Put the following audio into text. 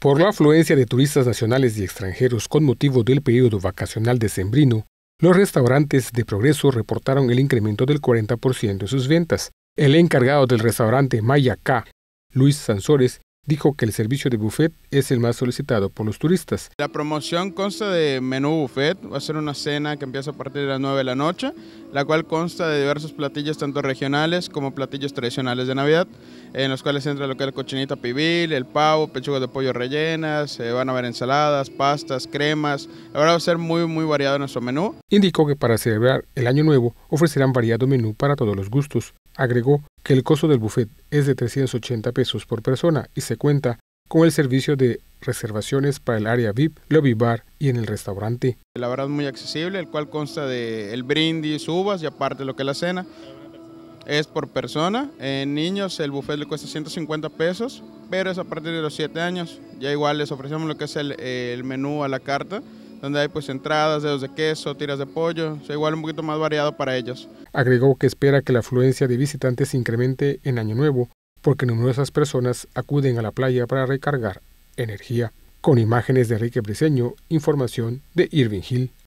Por la afluencia de turistas nacionales y extranjeros con motivo del periodo vacacional decembrino, los restaurantes de Progreso reportaron el incremento del 40% en sus ventas. El encargado del restaurante Maya K, Luis Sansores, dijo que el servicio de buffet es el más solicitado por los turistas. La promoción consta de menú buffet, va a ser una cena que empieza a partir de las 9 de la noche, la cual consta de diversos platillos tanto regionales como platillos tradicionales de Navidad, en los cuales entra lo que es el cochinita pibil, el pavo, pechugas de pollo rellenas, eh, van a haber ensaladas, pastas, cremas, ahora va a ser muy muy variado nuestro menú. Indicó que para celebrar el año nuevo ofrecerán variado menú para todos los gustos. Agregó que el costo del buffet es de 380 pesos por persona y se cuenta con el servicio de reservaciones para el área VIP, lobby bar y en el restaurante. La verdad es muy accesible, el cual consta de el brindis, uvas y aparte lo que es la cena. Es por persona. En niños el buffet le cuesta 150 pesos, pero es a partir de los 7 años. Ya igual les ofrecemos lo que es el menú a la carta donde hay pues entradas, dedos de queso, tiras de pollo, o igual un poquito más variado para ellos. Agregó que espera que la afluencia de visitantes se incremente en Año Nuevo, porque numerosas personas acuden a la playa para recargar energía. Con imágenes de Enrique Briseño, información de Irving Hill.